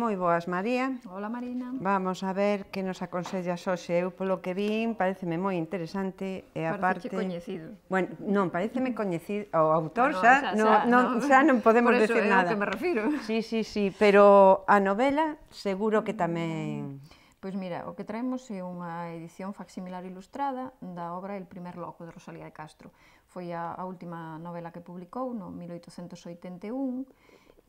Moi boas, María. Hola, Marina. Vamos a ver que nos aconsellas hoxe. Eu polo que vin, pareceme moi interesante e aparte... Parece coñecido. Bueno, non, pareceme coñecido o autor, xa, xa, no, non, xa non podemos decir nada. Por eso é que me refiro. Sí, sí, sí, pero a novela seguro que tamén... Pois mira, o que traemos é unha edición facsimilar ilustrada da obra El primer loco de Rosalía de Castro. Foi a, a última novela que publicou no 1881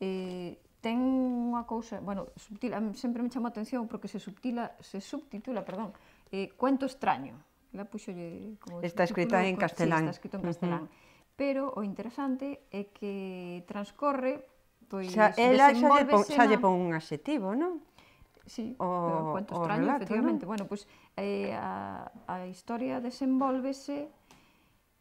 e eh, ten unha cousa, bueno, subtila, sempre me chamou a atención porque se subtila, se subtitula, perdón, eh, Cuento extraño. La lle, como Está escrita en castelán. Sí, está escrito en castelán. Uh -huh. Pero o interesante é que transcorre pois xa, ela xa lle, pon, xa lle pon un adxetivo, non? Sí, o, pero cuento extraño, relato, efectivamente. ¿no? Bueno, pois eh, a, a historia desenvolvese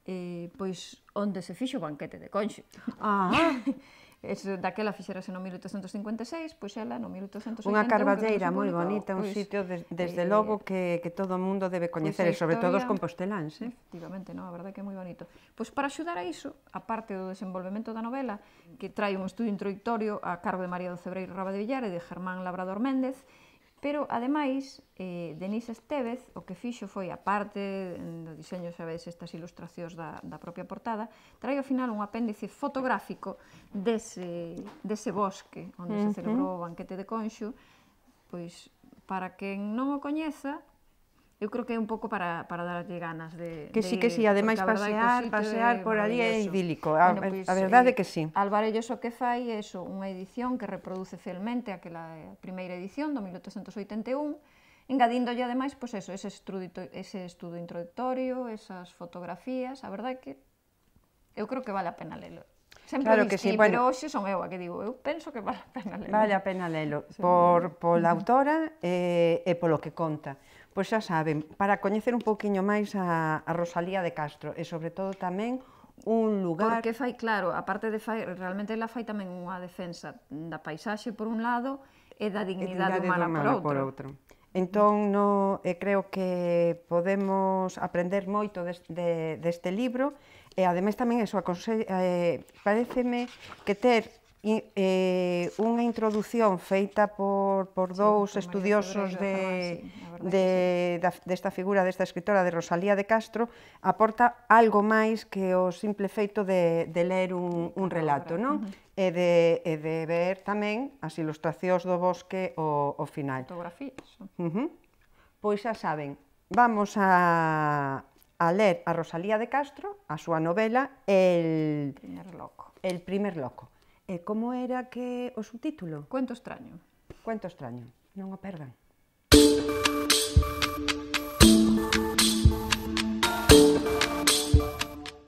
eh, pois onde se fixo o banquete de Conxo. Ah, es daquela fixerase no 1856, pois ela no 1880... Unha carballeira moi bonita, un pues, pois, sitio de, eh, desde eh, logo que, que todo o mundo debe coñecer, pues, e sobre todo os composteláns. Eh? Efectivamente, no, a verdade que é moi bonito. Pois para axudar a iso, a parte do desenvolvemento da novela, que trae un estudio introductorio a cargo de María do Cebreiro Raba de Villar e de Germán Labrador Méndez, Pero, ademais, eh, Denise Estevez o que fixo foi, a parte do diseño, sabedes, estas ilustracións da, da propia portada, trai ao final un apéndice fotográfico dese, dese bosque onde uh -huh. se celebrou o banquete de Conxo, pois, para quen non o coñeza, eu creo que é un pouco para, para darlle ganas de Que de sí, ah, eh, que sí, ademais pasear, pasear por ali é idílico, a, bueno, pues, a verdade eh, que sí. Alvarelloso que fai é iso, unha edición que reproduce fielmente aquela eh, primeira edición do 1881, engadíndolle ademais pois pues, eso, ese estudito, ese estudo introductorio, esas fotografías, a verdade que eu creo que vale a pena lelo. Sempre claro que sí, bueno, pero hoxe son eu a que digo, eu penso que vale a pena lelo. Vale a pena lelo, por, por, pola autora e, eh, e polo que conta. Pois xa saben, para coñecer un pouquiño máis a, a Rosalía de Castro e sobre todo tamén un lugar... Porque fai, claro, a parte de fai, realmente ela fai tamén unha defensa da paisaxe por un lado e da dignidade, e dignidade humana, humana por outro. Por outro. Entón, no, eh, creo que podemos aprender moito deste de, deste libro e ademais tamén eso, aconse... eh, pareceme que ter e, eh, unha introdución feita por, por dous sí, estudiosos de, de, de, desta figura, desta escritora de Rosalía de Castro, aporta algo máis que o simple feito de, de ler un, un relato, non? Uh -huh. e, de, e de ver tamén as ilustracións do bosque o, o final. Fotografías. Uh -huh. Pois xa saben, vamos a, a ler a Rosalía de Castro, a súa novela, El, primer loco. el primer loco. E como era que o subtítulo? Cuento extraño. Cuento extraño, non o perdan.